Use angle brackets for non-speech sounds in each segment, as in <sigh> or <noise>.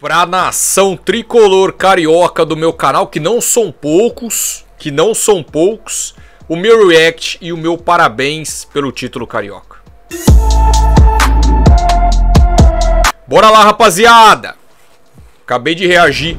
Para a nação tricolor carioca do meu canal, que não são poucos, que não são poucos, o meu react e o meu parabéns pelo título carioca. Bora lá, rapaziada! Acabei de reagir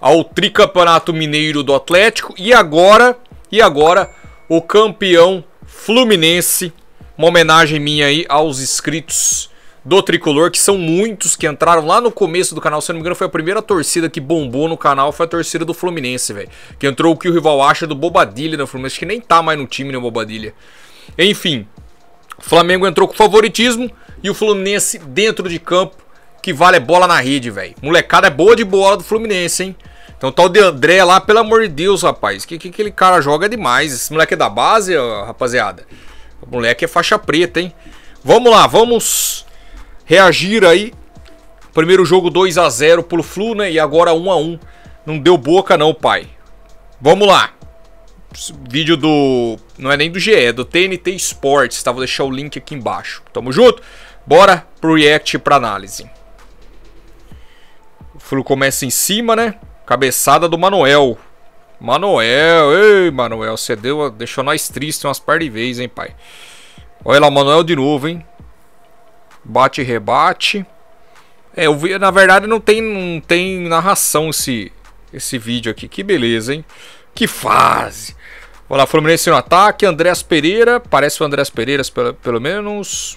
ao tricampeonato mineiro do Atlético e agora, e agora, o campeão Fluminense. Uma homenagem minha aí aos inscritos do Tricolor, que são muitos que entraram lá no começo do canal. Se eu não me engano, foi a primeira torcida que bombou no canal, foi a torcida do Fluminense, velho. Que entrou o que o rival acha do Bobadilha no né? Fluminense, que nem tá mais no time, né, Bobadilha. Enfim, Flamengo entrou com favoritismo e o Fluminense dentro de campo, que vale bola na rede, velho. Molecada é boa de bola do Fluminense, hein? Então tal tá de André lá, pelo amor de Deus, rapaz. Que, que aquele cara joga demais. Esse moleque é da base, rapaziada. O moleque é faixa preta, hein? Vamos lá, vamos reagir aí. Primeiro jogo 2 a 0 pro Flu, né? E agora 1 a 1. Não deu boca não, pai. Vamos lá. Vídeo do, não é nem do GE, é do TNT Sports, tá? Vou deixar o link aqui embaixo. Tamo junto. Bora pro react para análise. O Flu começa em cima, né? Cabeçada do Manuel. Manuel, ei, Manuel, você deu, deixou nós tristes umas par de vezes, hein, pai. Olha lá, Manuel de novo, hein? Bate e rebate. É, eu vi, na verdade não tem, não tem narração esse, esse vídeo aqui. Que beleza, hein? Que fase! Olha lá, Fluminense no ataque. Andrés Pereira. Parece o Andrés Pereira, pelo, pelo menos.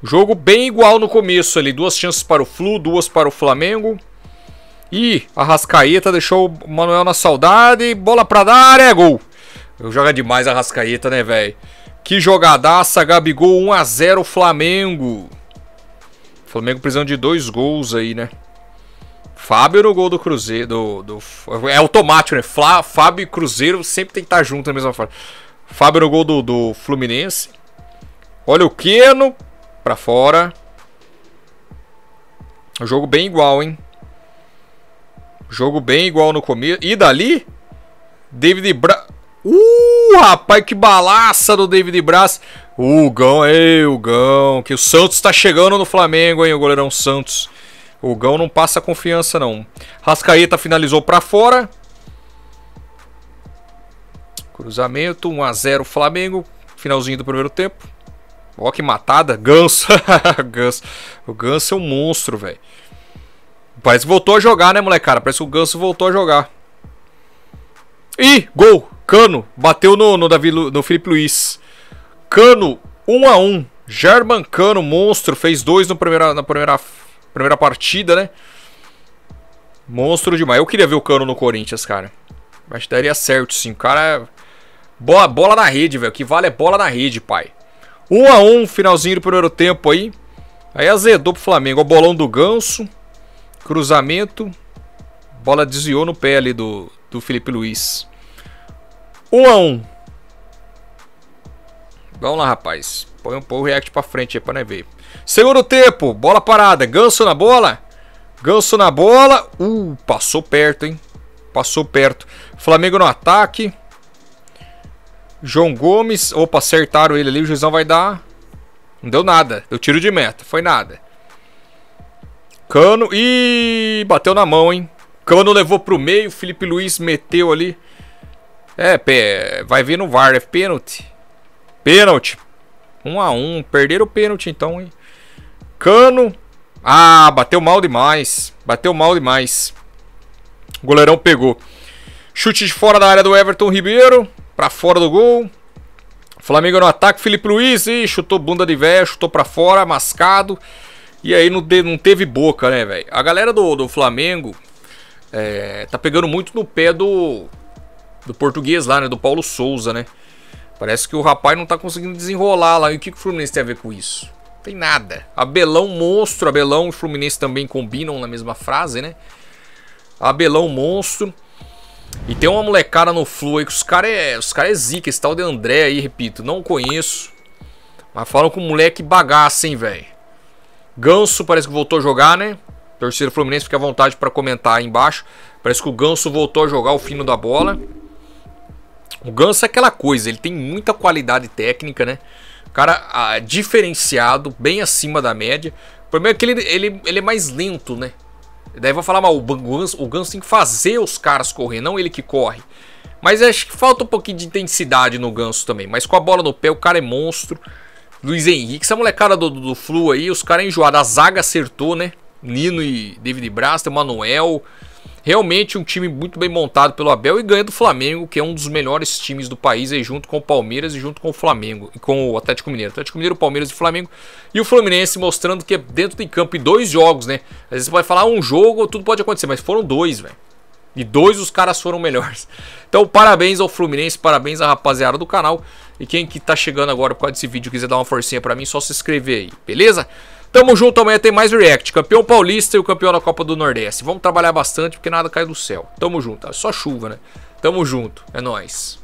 Jogo bem igual no começo ali. Duas chances para o Flu, duas para o Flamengo. E a Rascaeta deixou o Manuel na saudade. Bola pra dar, é gol. Eu joga demais a Rascaeta, né, velho? Que jogadaça, Gabigol 1 a 0 Flamengo. Flamengo precisando de dois gols aí, né? Fábio no gol do Cruzeiro. Do, do, é automático, né? Flá, Fábio e Cruzeiro sempre tem que estar tá junto da mesma forma. Fábio no gol do, do Fluminense. Olha o Keno pra fora. jogo bem igual, hein? Jogo bem igual no começo. E dali? David Bra. Uh! rapaz, que balaça do David Braz. o Gão, ei, o Gão, Que o Santos tá chegando no Flamengo, hein, o goleirão Santos. O Gão não passa confiança, não. Rascaeta finalizou para fora. Cruzamento, 1x0 Flamengo. Finalzinho do primeiro tempo. Ó, que matada. Ganso. <laughs> Ganso. O Ganso é um monstro, velho. Parece que voltou a jogar, né, molecada? Parece que o Ganso voltou a jogar. Ih, gol! Cano bateu no, no, Davi, no Felipe Luiz. Cano, 1 um a 1 um. German Cano, monstro, fez dois no primeira, na primeira, primeira partida, né? Monstro demais. Eu queria ver o Cano no Corinthians, cara. Acho que daria certo, sim. O cara é. Bola, bola na rede, velho. O que vale é bola na rede, pai. 1 um a 1 finalzinho do primeiro tempo aí. Aí azedou pro Flamengo. O bolão do ganso. Cruzamento. Bola desviou no pé ali do, do Felipe Luiz. 1 a 1 Vamos lá, rapaz. Põe um pouco o react pra frente aí pra nós ver. Segundo tempo, bola parada. Ganso na bola. Ganso na bola. Uh, passou perto, hein? Passou perto. Flamengo no ataque. João Gomes. Opa, acertaram ele ali. O juizão vai dar. Não deu nada. Deu tiro de meta. Foi nada. Cano. e bateu na mão, hein? Cano levou pro meio. Felipe Luiz meteu ali. É, vai vir no VAR, é pênalti. Pênalti. 1 um a 1 um. Perderam o pênalti então, hein? Cano. Ah, bateu mal demais. Bateu mal demais. O goleirão pegou. Chute de fora da área do Everton Ribeiro. Pra fora do gol. Flamengo no ataque. Felipe Luiz. Ih, chutou bunda de véia. Chutou pra fora. Mascado. E aí não, de, não teve boca, né, velho? A galera do, do Flamengo é, tá pegando muito no pé do, do português lá, né? Do Paulo Souza, né? Parece que o rapaz não tá conseguindo desenrolar lá. E o que, que o Fluminense tem a ver com isso? Tem nada. Abelão monstro, Abelão e Fluminense também combinam na mesma frase, né? Abelão monstro. E tem uma molecada no Flu aí que os caras é, os cara é zica. Esse tal de André aí, repito, não conheço. Mas falam com o moleque bagaça, hein, velho. Ganso parece que voltou a jogar, né? Torcida Fluminense, fica à vontade para comentar aí embaixo. Parece que o Ganso voltou a jogar o fino da bola. O Ganso é aquela coisa, ele tem muita qualidade técnica, né? Cara ah, diferenciado, bem acima da média. O problema é que ele, ele, ele é mais lento, né? Daí vou falar, mas o Ganso, o Ganso tem que fazer os caras correr, não ele que corre. Mas acho que falta um pouquinho de intensidade no Ganso também. Mas com a bola no pé, o cara é monstro. Luiz Henrique, essa molecada do, do, do Flu aí, os caras é enjoados. A zaga acertou, né? Nino e David Braz, tem o Manuel. Realmente um time muito bem montado pelo Abel e ganha do Flamengo, que é um dos melhores times do país, aí junto com o Palmeiras e junto com o Flamengo, e com o Atlético Mineiro. Atlético Mineiro, Palmeiras e Flamengo. E o Fluminense mostrando que é dentro de campo, e dois jogos, né? Às vezes você vai falar um jogo, tudo pode acontecer, mas foram dois, velho. E dois os caras foram melhores. <laughs> Então, parabéns ao Fluminense, parabéns à rapaziada do canal. E quem que tá chegando agora por causa desse vídeo quiser dar uma forcinha para mim, só se inscrever aí, beleza? Tamo junto, amanhã tem mais react. Campeão paulista e o campeão da Copa do Nordeste. Vamos trabalhar bastante porque nada cai do céu. Tamo junto. É só chuva, né? Tamo junto. É nóis.